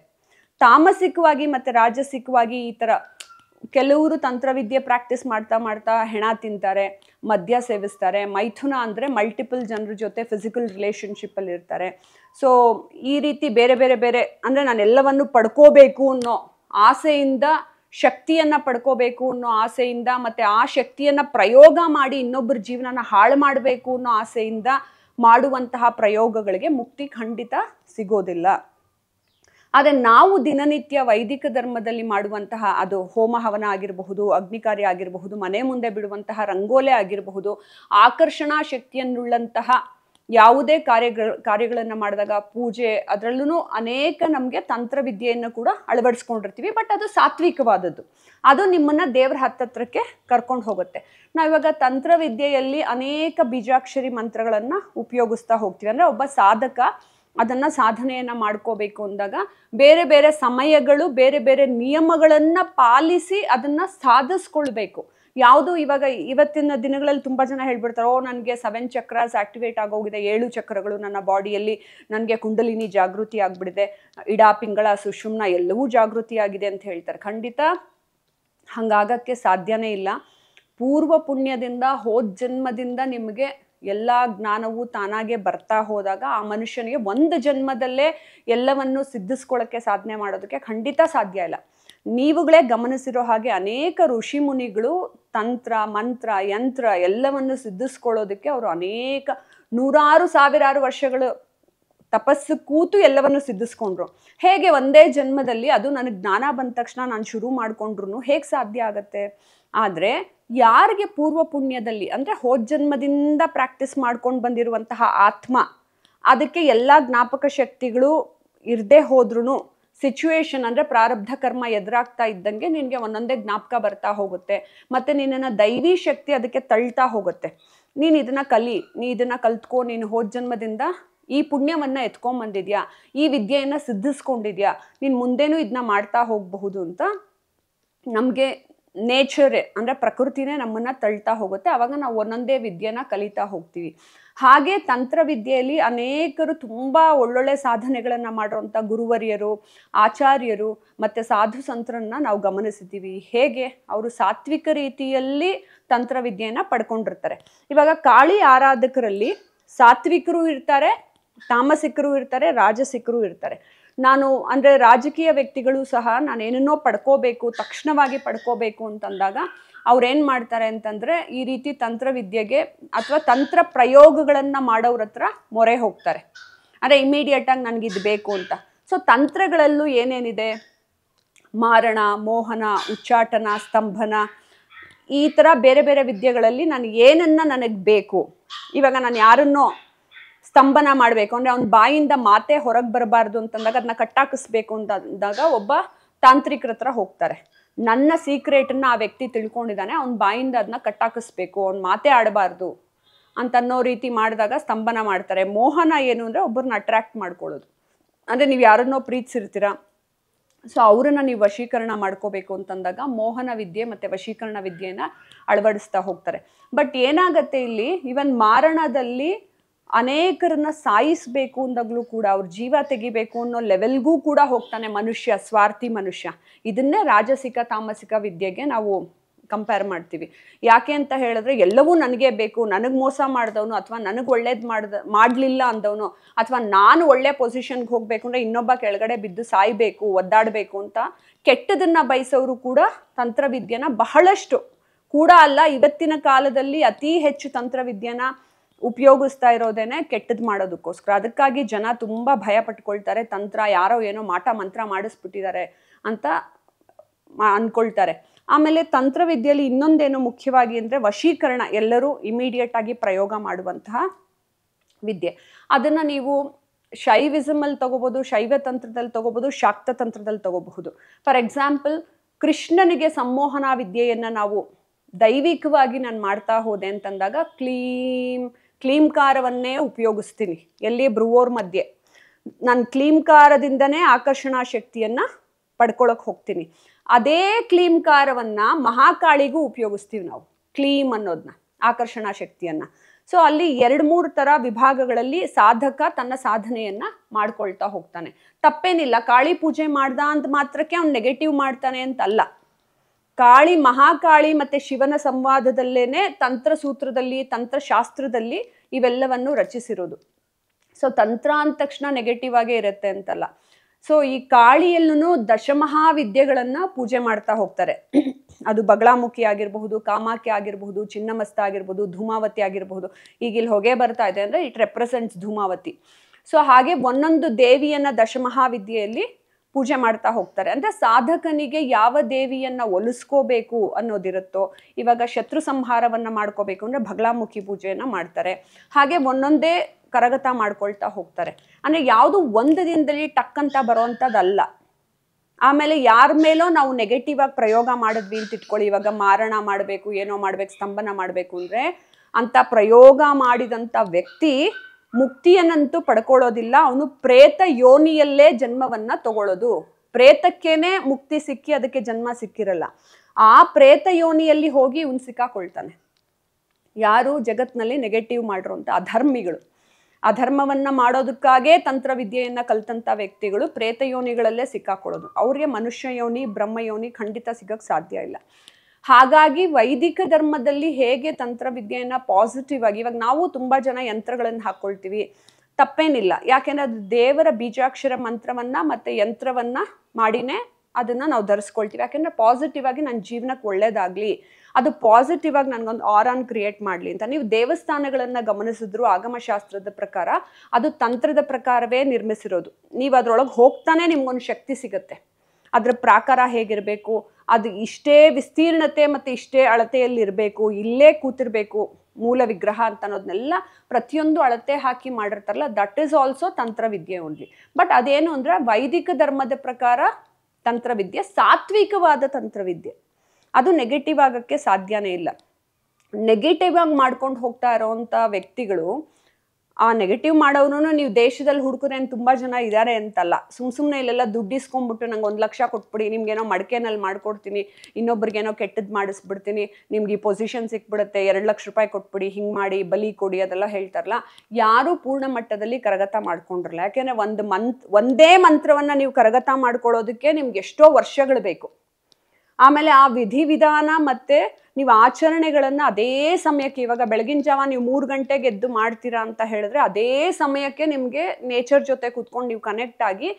ತಾಮಸಿಕವಾಗಿ ಮತ್ತು ರಾಜಸಿಕವಾಗಿ ಈ ಥರ ಕೆಲವರು ತಂತ್ರವಿದ್ಯೆ ಪ್ರಾಕ್ಟೀಸ್ ಮಾಡ್ತಾ ಮಾಡ್ತಾ ಹೆಣ ತಿಂತಾರೆ ಮದ್ಯ ಸೇವಿಸ್ತಾರೆ ಮೈಥುನ ಅಂದರೆ ಮಲ್ಟಿಪಲ್ ಜನರ ಜೊತೆ ಫಿಸಿಕಲ್ ರಿಲೇಷನ್ಶಿಪ್ಪಲ್ಲಿ ಇರ್ತಾರೆ ಸೊ ಈ ರೀತಿ ಬೇರೆ ಬೇರೆ ಬೇರೆ ಅಂದರೆ ನಾನು ಎಲ್ಲವನ್ನು ಪಡ್ಕೋಬೇಕು ಅನ್ನೋ ಆಸೆಯಿಂದ ಶಕ್ತಿಯನ್ನು ಪಡ್ಕೋಬೇಕು ಅನ್ನೋ ಆಸೆಯಿಂದ ಮತ್ತು ಆ ಶಕ್ತಿಯನ್ನು ಪ್ರಯೋಗ ಮಾಡಿ ಇನ್ನೊಬ್ಬರ ಜೀವನನ ಹಾಳು ಮಾಡಬೇಕು ಅನ್ನೋ ಆಸೆಯಿಂದ ಮಾಡುವಂತಹ ಪ್ರಯೋಗಗಳಿಗೆ ಮುಕ್ತಿ ಖಂಡಿತ ಸಿಗೋದಿಲ್ಲ ಆದರೆ ನಾವು ದಿನನಿತ್ಯ ವೈದಿಕ ಧರ್ಮದಲ್ಲಿ ಮಾಡುವಂತಹ ಅದು ಹೋಮ ಹವನ ಆಗಿರಬಹುದು ಅಗ್ನಿಕಾರ್ಯ ಆಗಿರಬಹುದು ಮನೆ ಮುಂದೆ ಬಿಡುವಂತಹ ರಂಗೋಲೆ ಆಗಿರಬಹುದು ಆಕರ್ಷಣಾ ಶಕ್ತಿಯನ್ನುಳ್ಳಂತಹ ಯಾವುದೇ ಕಾರ್ಯಗಳು ಕಾರ್ಯಗಳನ್ನು ಮಾಡಿದಾಗ ಪೂಜೆ ಅದರಲ್ಲೂ ಅನೇಕ ನಮಗೆ ತಂತ್ರವಿದ್ಯೆಯನ್ನು ಕೂಡ ಅಳವಡಿಸ್ಕೊಂಡಿರ್ತೀವಿ ಬಟ್ ಅದು ಸಾತ್ವಿಕವಾದದ್ದು ಅದು ನಿಮ್ಮನ್ನು ದೇವರ ಹತ್ತತ್ರಕ್ಕೆ ಕರ್ಕೊಂಡು ಹೋಗುತ್ತೆ ನಾವಿವಾಗ ತಂತ್ರವಿದ್ಯೆಯಲ್ಲಿ ಅನೇಕ ಬೀಜಾಕ್ಷರಿ ಮಂತ್ರಗಳನ್ನು ಉಪಯೋಗಿಸ್ತಾ ಹೋಗ್ತೀವಿ ಅಂದರೆ ಒಬ್ಬ ಸಾಧಕ ಅದನ್ನು ಸಾಧನೆಯನ್ನು ಮಾಡ್ಕೋಬೇಕು ಅಂದಾಗ ಬೇರೆ ಬೇರೆ ಸಮಯಗಳು ಬೇರೆ ಬೇರೆ ನಿಯಮಗಳನ್ನು ಪಾಲಿಸಿ ಅದನ್ನು ಸಾಧಿಸ್ಕೊಳ್ಬೇಕು ಯಾವುದು ಇವಾಗ ಇವತ್ತಿನ ದಿನಗಳಲ್ಲಿ ತುಂಬ ಜನ ಹೇಳ್ಬಿಡ್ತಾರೆ ಓ ನನಗೆ ಸೆವೆನ್ ಚಕ್ರಾಸ್ ಆಕ್ಟಿವೇಟ್ ಆಗೋಗಿದೆ ಏಳು ಚಕ್ರಗಳು ನನ್ನ ಬಾಡಿಯಲ್ಲಿ ನನಗೆ ಕುಂಡಲಿನಿ ಜಾಗೃತಿ ಆಗಿಬಿಡಿದೆ ಇಡಾ ಪಿಂಗಳ ಸುಷುಮ್ನ ಎಲ್ಲವೂ ಜಾಗೃತಿ ಆಗಿದೆ ಅಂತ ಹೇಳ್ತಾರೆ ಖಂಡಿತ ಹಂಗಾಗಕ್ಕೆ ಸಾಧ್ಯನೇ ಇಲ್ಲ ಪೂರ್ವ ಪುಣ್ಯದಿಂದ ಹೋದ ಜನ್ಮದಿಂದ ನಿಮಗೆ ಎಲ್ಲ ಜ್ಞಾನವು ತಾನಾಗೆ ಬರ್ತಾ ಹೋದಾಗ ಆ ಮನುಷ್ಯನಿಗೆ ಒಂದು ಜನ್ಮದಲ್ಲೇ ಎಲ್ಲವನ್ನು ಸಿದ್ಧಿಸ್ಕೊಳ್ಳೋಕ್ಕೆ ಸಾಧನೆ ಮಾಡೋದಕ್ಕೆ ಖಂಡಿತ ಸಾಧ್ಯ ಇಲ್ಲ ನೀವುಗಳೇ ಗಮನಿಸಿರೋ ಹಾಗೆ ಅನೇಕ ಋಷಿ ಮುನಿಗಳು ತಂತ್ರ ಮಂತ್ರ ಯಂತ್ರ ಎಲ್ಲವನ್ನು ಸಿದ್ಧಿಸ್ಕೊಳ್ಳೋದಕ್ಕೆ ಅವರು ಅನೇಕ ನೂರಾರು ಸಾವಿರಾರು ವರ್ಷಗಳು ತಪಸ್ಸು ಕೂತು ಎಲ್ಲವನ್ನು ಸಿದ್ಧಿಸ್ಕೊಂಡ್ರು ಹೇಗೆ ಒಂದೇ ಜನ್ಮದಲ್ಲಿ ಅದು ನನಗೆ ಜ್ಞಾನ ಬಂದ ತಕ್ಷಣ ನಾನು ಶುರು ಮಾಡಿಕೊಂಡ್ರು ಹೇಗೆ ಸಾಧ್ಯ ಆಗತ್ತೆ ಆದರೆ ಯಾರಿಗೆ ಪೂರ್ವ ಪುಣ್ಯದಲ್ಲಿ ಅಂದರೆ ಹೋದ ಜನ್ಮದಿಂದ ಪ್ರಾಕ್ಟೀಸ್ ಮಾಡ್ಕೊಂಡು ಬಂದಿರುವಂತಹ ಆತ್ಮ ಅದಕ್ಕೆ ಎಲ್ಲ ಜ್ಞಾಪಕ ಶಕ್ತಿಗಳು ಇರದೇ ಹೋದ್ರೂ ಸಿಚುವೇಶನ್ ಅಂದರೆ ಪ್ರಾರಬ್ಧ ಕರ್ಮ ಎದುರಾಗ್ತಾ ಇದ್ದಂಗೆ ನಿನಗೆ ಒಂದೊಂದೇ ಜ್ಞಾಪಕ ಬರ್ತಾ ಹೋಗುತ್ತೆ ಮತ್ತು ನಿನ್ನನ್ನು ದೈವಿ ಶಕ್ತಿ ಅದಕ್ಕೆ ತಳ್ತಾ ಹೋಗುತ್ತೆ ನೀನು ಇದನ್ನು ಕಲಿ ನೀ ಇದನ್ನು ಕಲ್ತ್ಕೊ ನೀನು ಹೋದ ಜನ್ಮದಿಂದ ಈ ಪುಣ್ಯವನ್ನು ಎತ್ಕೊಂಬಂದಿದ್ಯಾ ಈ ವಿದ್ಯೆಯನ್ನು ಸಿದ್ಧಿಸ್ಕೊಂಡಿದ್ಯಾ ನೀನು ಮುಂದೇನೂ ಇದನ್ನ ಮಾಡ್ತಾ ಹೋಗಬಹುದು ಅಂತ ನಮಗೆ ನೇಚರೇ ಅಂದರೆ ಪ್ರಕೃತಿನೇ ನಮ್ಮನ್ನು ತಳ್ತಾ ಹೋಗುತ್ತೆ ಅವಾಗ ನಾವು ಒಂದೊಂದೇ ವಿದ್ಯೆನ ಕಲಿತಾ ಹೋಗ್ತೀವಿ ಹಾಗೆ ತಂತ್ರವಿದ್ಯೆಯಲ್ಲಿ ಅನೇಕರು ತುಂಬ ಒಳ್ಳೊಳ್ಳೆ ಸಾಧನೆಗಳನ್ನು ಮಾಡಿರುವಂತ ಗುರುವರಿಯರು ಆಚಾರ್ಯರು ಮತ್ತು ಸಾಧು ಸಂತರನ್ನ ನಾವು ಗಮನಿಸಿದ್ದೀವಿ ಹೇಗೆ ಅವರು ಸಾತ್ವಿಕ ರೀತಿಯಲ್ಲಿ ತಂತ್ರವಿದ್ಯೆಯನ್ನು ಪಡ್ಕೊಂಡಿರ್ತಾರೆ ಇವಾಗ ಕಾಳಿ ಆರಾಧಕರಲ್ಲಿ ಸಾತ್ವಿಕರು ಇರ್ತಾರೆ ತಾಮಸಿಕರು ಇರ್ತಾರೆ ರಾಜಸಿಕರು ಇರ್ತಾರೆ ನಾನು ಅಂದರೆ ರಾಜಕೀಯ ವ್ಯಕ್ತಿಗಳು ಸಹ ನಾನು ಏನನ್ನೋ ಪಡ್ಕೋಬೇಕು ತಕ್ಷಣವಾಗಿ ಪಡ್ಕೋಬೇಕು ಅಂತಂದಾಗ ಅವ್ರೇನು ಮಾಡ್ತಾರೆ ಅಂತಂದರೆ ಈ ರೀತಿ ತಂತ್ರವಿದ್ಯೆಗೆ ಅಥವಾ ತಂತ್ರ ಪ್ರಯೋಗಗಳನ್ನು ಮಾಡೋರ ಹತ್ರ ಮೊರೆ ಹೋಗ್ತಾರೆ ಅಂದರೆ ನನಗೆ ನನಗಿದು ಬೇಕು ಅಂತ ಸೊ ತಂತ್ರಗಳಲ್ಲೂ ಏನೇನಿದೆ ಮಾರಣ ಮೋಹನ ಉಚ್ಚಾಟನ ಸ್ತಂಭನ ಈ ಥರ ಬೇರೆ ಬೇರೆ ವಿದ್ಯೆಗಳಲ್ಲಿ ನಾನು ಏನನ್ನು ನನಗೆ ಬೇಕು ಇವಾಗ ನಾನು ಯಾರನ್ನೋ ಸ್ತಂಭನ ಮಾಡಬೇಕು ಅಂದ್ರೆ ಅವ್ನ ಬಾಯಿಂದ ಮಾತೆ ಹೊರಗೆ ಬರಬಾರ್ದು ಅಂತಂದಾಗ ಅದನ್ನ ಕಟ್ಟಾಕಿಸ್ಬೇಕು ಅಂದಾಗ ಒಬ್ಬ ತಾಂತ್ರಿಕರ ಹತ್ರ ಹೋಗ್ತಾರೆ ನನ್ನ ಸೀಕ್ರೆಟನ್ನ ಆ ವ್ಯಕ್ತಿ ತಿಳ್ಕೊಂಡಿದ್ದಾನೆ ಅವ್ನ ಬಾಯಿಂದ ಅದನ್ನ ಕಟ್ಟಾಕಿಸ್ಬೇಕು ಅವ್ನ ಮಾತೆ ಆಡಬಾರ್ದು ಅಂತನ್ನೋ ರೀತಿ ಮಾಡಿದಾಗ ಸ್ತಂಭನ ಮಾಡ್ತಾರೆ ಮೋಹನ ಏನು ಅಂದರೆ ಒಬ್ಬರನ್ನ ಅಟ್ರ್ಯಾಕ್ಟ್ ಮಾಡ್ಕೊಳ್ಳೋದು ಅಂದರೆ ನೀವು ಯಾರನ್ನೋ ಪ್ರೀತಿಸಿರ್ತೀರ ಸೊ ಅವರನ್ನು ನೀವು ವಶೀಕರಣ ಮಾಡ್ಕೋಬೇಕು ಅಂತಂದಾಗ ಮೋಹನ ವಿದ್ಯೆ ಮತ್ತು ವಶೀಕರಣ ವಿದ್ಯೆಯನ್ನು ಅಳವಡಿಸ್ತಾ ಹೋಗ್ತಾರೆ ಬಟ್ ಏನಾಗತ್ತೆ ಇಲ್ಲಿ ಇವನ್ ಮಾರಣದಲ್ಲಿ ಅನೇಕರನ್ನ ಸಾಯಿಸಬೇಕು ಅಂದಾಗ್ಲೂ ಕೂಡ ಅವ್ರ ಜೀವ ತೆಗಿಬೇಕು ಅನ್ನೋ ಲೆವೆಲ್ಗೂ ಕೂಡ ಹೋಗ್ತಾನೆ ಮನುಷ್ಯ ಸ್ವಾರ್ಥಿ ಮನುಷ್ಯ ಇದನ್ನೇ ರಾಜಸಿಕ ತಾಮಸಿಕ ವಿದ್ಯೆಗೆ ನಾವು ಕಂಪೇರ್ ಮಾಡ್ತೀವಿ ಯಾಕೆ ಅಂತ ಹೇಳಿದ್ರೆ ಎಲ್ಲವೂ ನನಗೆ ಬೇಕು ನನಗೆ ಮೋಸ ಮಾಡಿದವನು ಅಥವಾ ನನಗೆ ಒಳ್ಳೇದು ಮಾಡ್ದ ಮಾಡಲಿಲ್ಲ ಅಂದವನು ಅಥವಾ ನಾನು ಒಳ್ಳೆ ಪೊಸಿಷನ್ಗೆ ಹೋಗಬೇಕು ಅಂದರೆ ಇನ್ನೊಬ್ಬ ಕೆಳಗಡೆ ಬಿದ್ದು ಸಾಯಬೇಕು ಒದ್ದಾಡಬೇಕು ಅಂತ ಕೆಟ್ಟದನ್ನು ಬಯಸೋರು ಕೂಡ ತಂತ್ರವಿದ್ಯೆನ ಬಹಳಷ್ಟು ಕೂಡ ಅಲ್ಲ ಇವತ್ತಿನ ಕಾಲದಲ್ಲಿ ಅತಿ ಹೆಚ್ಚು ತಂತ್ರವಿದ್ಯೆನ ಉಪಯೋಗಿಸ್ತಾ ಇರೋದೇನೆ ಕೆಟ್ಟದ್ ಮಾಡೋದಕ್ಕೋಸ್ಕರ ಅದಕ್ಕಾಗಿ ಜನ ತುಂಬಾ ಭಯ ಪಟ್ಕೊಳ್ತಾರೆ ತಂತ್ರ ಯಾರೋ ಏನೋ ಮಾಟ ಮಂತ್ರ ಮಾಡಿಸ್ಬಿಟ್ಟಿದ್ದಾರೆ ಅಂತ ಅನ್ಕೊಳ್ತಾರೆ ಆಮೇಲೆ ತಂತ್ರವಿದ್ಯೆಯಲ್ಲಿ ಇನ್ನೊಂದೇನು ಮುಖ್ಯವಾಗಿ ಅಂದರೆ ವಶೀಕರಣ ಎಲ್ಲರೂ ಇಮಿಡಿಯೇಟ್ ಆಗಿ ಪ್ರಯೋಗ ಮಾಡುವಂತಹ ವಿದ್ಯೆ ಅದನ್ನು ನೀವು ಶೈವಿಸಮಲ್ಲಿ ತಗೋಬೋದು ಶೈವ ತಂತ್ರದಲ್ಲಿ ತಗೋಬೋದು ಶಾಕ್ತ ತಂತ್ರದಲ್ಲಿ ತಗೋಬಹುದು ಫಾರ್ ಎಕ್ಸಾಂಪಲ್ ಕೃಷ್ಣನಿಗೆ ಸಂಮೋಹನ ವಿದ್ಯೆಯನ್ನು ನಾವು ದೈವಿಕವಾಗಿ ನಾನು ಮಾಡ್ತಾ ಹೋದೆ ಅಂತಂದಾಗ ಕ್ಲೀಮ್ ಕ್ಲೀಂಕಾರವನ್ನೇ ಉಪಯೋಗಿಸ್ತೀನಿ ಎಲ್ಲಿ ಬ್ರುವೋರ್ ಮಧ್ಯೆ ನಾನು ಕ್ಲೀಂಕಾರದಿಂದನೇ ಆಕರ್ಷಣಾ ಶಕ್ತಿಯನ್ನು ಪಡ್ಕೊಳಕ್ಕೆ ಹೋಗ್ತೀನಿ ಅದೇ ಕ್ಲೀಂಕಾರವನ್ನ ಮಹಾಕಾಳಿಗೂ ಉಪಯೋಗಿಸ್ತೀವಿ ನಾವು ಕ್ಲೀಮ್ ಅನ್ನೋದನ್ನ ಆಕರ್ಷಣಾ ಶಕ್ತಿಯನ್ನು ಸೊ ಅಲ್ಲಿ ಎರಡು ಮೂರು ಥರ ವಿಭಾಗಗಳಲ್ಲಿ ಸಾಧಕ ತನ್ನ ಸಾಧನೆಯನ್ನು ಮಾಡ್ಕೊಳ್ತಾ ಹೋಗ್ತಾನೆ ತಪ್ಪೇನಿಲ್ಲ ಕಾಳಿ ಪೂಜೆ ಮಾಡ್ದ ಅಂತ ಮಾತ್ರಕ್ಕೆ ಅವ್ನು ನೆಗೆಟಿವ್ ಮಾಡ್ತಾನೆ ಅಂತಲ್ಲ ಕಾಳಿ ಮಹಾಕಾಳಿ ಮತ್ತೆ ಶಿವನ ಸಂವಾದದಲ್ಲೇನೆ ತಂತ್ರಸೂತ್ರದಲ್ಲಿ ತಂತ್ರಶಾಸ್ತ್ರದಲ್ಲಿ ಇವೆಲ್ಲವನ್ನು ರಚಿಸಿರೋದು ಸೊ ತಂತ್ರ ಅಂದ ತಕ್ಷಣ ನೆಗೆಟಿವ್ ಆಗೇ ಇರುತ್ತೆ ಅಂತಲ್ಲ ಸೊ ಈ ಕಾಳಿಯಲ್ಲೂ ದಶಮಹಾವಿದ್ಯೆಗಳನ್ನು ಪೂಜೆ ಮಾಡ್ತಾ ಹೋಗ್ತಾರೆ ಅದು ಬಗಳಾಮುಖಿ ಆಗಿರಬಹುದು ಕಾಮಾಖ್ಯ ಆಗಿರಬಹುದು ಚಿನ್ನಮಸ್ತ ಆಗಿರ್ಬೋದು ಧೂಮಾವತಿ ಆಗಿರಬಹುದು ಈಗ ಇಲ್ಲಿ ಹೊಗೆ ಬರ್ತಾ ಇದೆ ಅಂದರೆ ಇಟ್ ರೆಪ್ರೆಸೆಂಟ್ಸ್ ಧೂಮಾವತಿ ಸೊ ಹಾಗೆ ಒಂದೊಂದು ದೇವಿಯನ್ನ ದಶಮಹಾವಿದ್ಯೆಯಲ್ಲಿ ಪೂಜೆ ಮಾಡ್ತಾ ಹೋಗ್ತಾರೆ ಅಂದರೆ ಸಾಧಕನಿಗೆ ಯಾವ ದೇವಿಯನ್ನ ಒಲಿಸ್ಕೋಬೇಕು ಅನ್ನೋದಿರುತ್ತೋ ಇವಾಗ ಶತ್ರು ಸಂಹಾರವನ್ನು ಮಾಡ್ಕೋಬೇಕು ಅಂದರೆ ಬಗಲಾಮುಖಿ ಪೂಜೆಯನ್ನು ಮಾಡ್ತಾರೆ ಹಾಗೆ ಒಂದೊಂದೇ ಕರಗತ ಮಾಡ್ಕೊಳ್ತಾ ಹೋಗ್ತಾರೆ ಅಂದರೆ ಯಾವುದು ಒಂದು ದಿನದಲ್ಲಿ ಟಕ್ ಅಂತ ಆಮೇಲೆ ಯಾರ ಮೇಲೋ ನಾವು ನೆಗೆಟಿವ್ ಆಗಿ ಪ್ರಯೋಗ ಮಾಡಿದ್ವಿ ಅಂತ ಇಟ್ಕೊಳ್ಳಿ ಇವಾಗ ಮಾರಣ ಮಾಡಬೇಕು ಏನೋ ಮಾಡಬೇಕು ಸ್ತಂಭನ ಮಾಡಬೇಕು ಅಂದರೆ ಅಂಥ ಪ್ರಯೋಗ ಮಾಡಿದಂಥ ವ್ಯಕ್ತಿ ಮುಕ್ತಿಯನ್ನಂತೂ ಪಡ್ಕೊಳ್ಳೋದಿಲ್ಲ ಅವನು ಪ್ರೇತ ಯೋನಿಯಲ್ಲೇ ಜನ್ಮವನ್ನ ತಗೊಳ್ಳೋದು ಪ್ರೇತಕ್ಕೇನೆ ಮುಕ್ತಿ ಸಿಕ್ಕಿ ಅದಕ್ಕೆ ಜನ್ಮ ಸಿಕ್ಕಿರಲ್ಲ ಆ ಪ್ರೇತ ಯೋನಿಯಲ್ಲಿ ಹೋಗಿ ಇವನು ಸಿಕ್ಕಾಕೊಳ್ತಾನೆ ಯಾರು ಜಗತ್ನಲ್ಲಿ ನೆಗೆಟಿವ್ ಮಾಡಿರೋಂತ ಅಧರ್ಮಿಗಳು ಅಧರ್ಮವನ್ನ ಮಾಡೋದಕ್ಕಾಗೇ ವಿದ್ಯೆಯನ್ನ ಕಲ್ತಂತ ವ್ಯಕ್ತಿಗಳು ಪ್ರೇತ ಯೋನಿಗಳಲ್ಲೇ ಸಿಕ್ಕಾಕೊಳ್ಳೋದು ಅವ್ರಿಗೆ ಮನುಷ್ಯ ಯೋನಿ ಬ್ರಹ್ಮ ಯೋನಿ ಖಂಡಿತ ಸಿಗಕ್ಕೆ ಸಾಧ್ಯ ಇಲ್ಲ ಹಾಗಾಗಿ ವೈದಿಕ ಧರ್ಮದಲ್ಲಿ ಹೇಗೆ ತಂತ್ರವಿದ್ಯೆಯನ್ನ ಪಾಸಿಟಿವ್ ಆಗಿ ಇವಾಗ ನಾವು ತುಂಬಾ ಜನ ಯಂತ್ರಗಳನ್ನು ಹಾಕೊಳ್ತೀವಿ ತಪ್ಪೇನಿಲ್ಲ ಯಾಕೆಂದ್ರೆ ಅದು ದೇವರ ಬೀಜಾಕ್ಷರ ಮಂತ್ರವನ್ನ ಮತ್ತೆ ಯಂತ್ರವನ್ನ ಮಾಡಿನೇ ಅದನ್ನ ನಾವು ಧರಿಸ್ಕೊಳ್ತೀವಿ ಯಾಕೆಂದ್ರೆ ಪಾಸಿಟಿವ್ ಆಗಿ ನನ್ನ ಜೀವನಕ್ಕೆ ಒಳ್ಳೇದಾಗ್ಲಿ ಅದು ಪಾಸಿಟಿವ್ ಆಗಿ ನನಗೊಂದು ಆರಾನ್ ಕ್ರಿಯೇಟ್ ಮಾಡಲಿ ಅಂತ ನೀವು ದೇವಸ್ಥಾನಗಳನ್ನು ಗಮನಿಸಿದ್ರು ಆಗಮಶಾಸ್ತ್ರದ ಪ್ರಕಾರ ಅದು ತಂತ್ರದ ಪ್ರಕಾರವೇ ನಿರ್ಮಿಸಿರೋದು ನೀವು ಅದರೊಳಗೆ ಹೋಗ್ತಾನೆ ನಿಮ್ಗೊಂದು ಶಕ್ತಿ ಸಿಗುತ್ತೆ ಅದರ ಪ್ರಾಕಾರ ಹೇಗಿರಬೇಕು ಅದು ಇಷ್ಟೇ ವಿಸ್ತೀರ್ಣತೆ ಮತ್ತು ಇಷ್ಟೇ ಅಳತೆಯಲ್ಲಿ ಇರಬೇಕು ಇಲ್ಲೇ ಕೂತಿರಬೇಕು ಮೂಲ ವಿಗ್ರಹ ಅಂತ ಅನ್ನೋದನ್ನೆಲ್ಲ ಪ್ರತಿಯೊಂದು ಅಳತೆ ಹಾಕಿ ಮಾಡಿರ್ತಾರಲ್ಲ ದಟ್ ಈಸ್ ಆಲ್ಸೋ ತಂತ್ರವಿದ್ಯೆ ಓನ್ಲಿ ಬಟ್ ಅದೇನು ಅಂದರೆ ವೈದಿಕ ಧರ್ಮದ ಪ್ರಕಾರ ತಂತ್ರವಿದ್ಯೆ ಸಾತ್ವಿಕವಾದ ತಂತ್ರವಿದ್ಯೆ ಅದು ನೆಗೆಟಿವ್ ಆಗೋಕ್ಕೆ ಸಾಧ್ಯನೇ ಇಲ್ಲ ನೆಗೆಟಿವ್ ಆಗಿ ಮಾಡ್ಕೊಂಡು ಹೋಗ್ತಾ ಇರೋವಂಥ ವ್ಯಕ್ತಿಗಳು ಆ ನೆಗೆಟಿವ್ ಮಾಡೋರು ನೀವು ದೇಶದಲ್ಲಿ ಹುಡುಕ್ರೆ ಅಂತ ತುಂಬ ಜನ ಇದ್ದಾರೆ ಅಂತಲ್ಲ ಸುಮ್ ಸುಮ್ಮನೆ ಇಲ್ಲೆಲ್ಲ ದುಡ್ಡು ಇಸ್ಕೊಂಡ್ಬಿಟ್ಟು ನಂಗೆ ಒಂದು ಲಕ್ಷ ಕೊಟ್ಬಿಡಿ ನಿಮ್ಗೇನೋ ಮಡ್ಕೆನಲ್ಲಿ ಮಾಡ್ಕೊಡ್ತೀನಿ ಇನ್ನೊಬ್ರಿಗೇನೋ ಕೆಟ್ಟದ್ದು ಮಾಡಿಸ್ಬಿಡ್ತೀನಿ ನಿಮ್ಗೆ ಈ ಪೊಸಿಷನ್ ಸಿಕ್ಬಿಡುತ್ತೆ ಎರಡು ಲಕ್ಷ ರೂಪಾಯಿ ಕೊಟ್ಬಿಡಿ ಹಿಂಗೆ ಮಾಡಿ ಬಲಿ ಕೊಡಿ ಅದೆಲ್ಲ ಹೇಳ್ತಾರಲ್ಲ ಯಾರೂ ಪೂರ್ಣ ಮಟ್ಟದಲ್ಲಿ ಕರಗತ ಮಾಡ್ಕೊಂಡಿರಲ್ಲ ಯಾಕೆಂದರೆ ಒಂದು ಮಂತ್ ಒಂದೇ ಮಂತ್ರವನ್ನು ನೀವು ಕರಗತ ಮಾಡ್ಕೊಳ್ಳೋದಕ್ಕೆ ನಿಮ್ಗೆ ಎಷ್ಟೋ ವರ್ಷಗಳು ಬೇಕು ಆಮೇಲೆ ಆ ವಿಧಿ ವಿಧಾನ ಮತ್ತು ನೀವು ಆಚರಣೆಗಳನ್ನು ಅದೇ ಸಮಯಕ್ಕೆ ಇವಾಗ ಬೆಳಗಿನ ಜಾವ ನೀವು ಮೂರು ಗಂಟೆಗೆ ಎದ್ದು ಮಾಡ್ತೀರಾ ಅಂತ ಹೇಳಿದ್ರೆ ಅದೇ ಸಮಯಕ್ಕೆ ನಿಮಗೆ ನೇಚರ್ ಜೊತೆ ಕೂತ್ಕೊಂಡು ನೀವು ಕನೆಕ್ಟ್ ಆಗಿ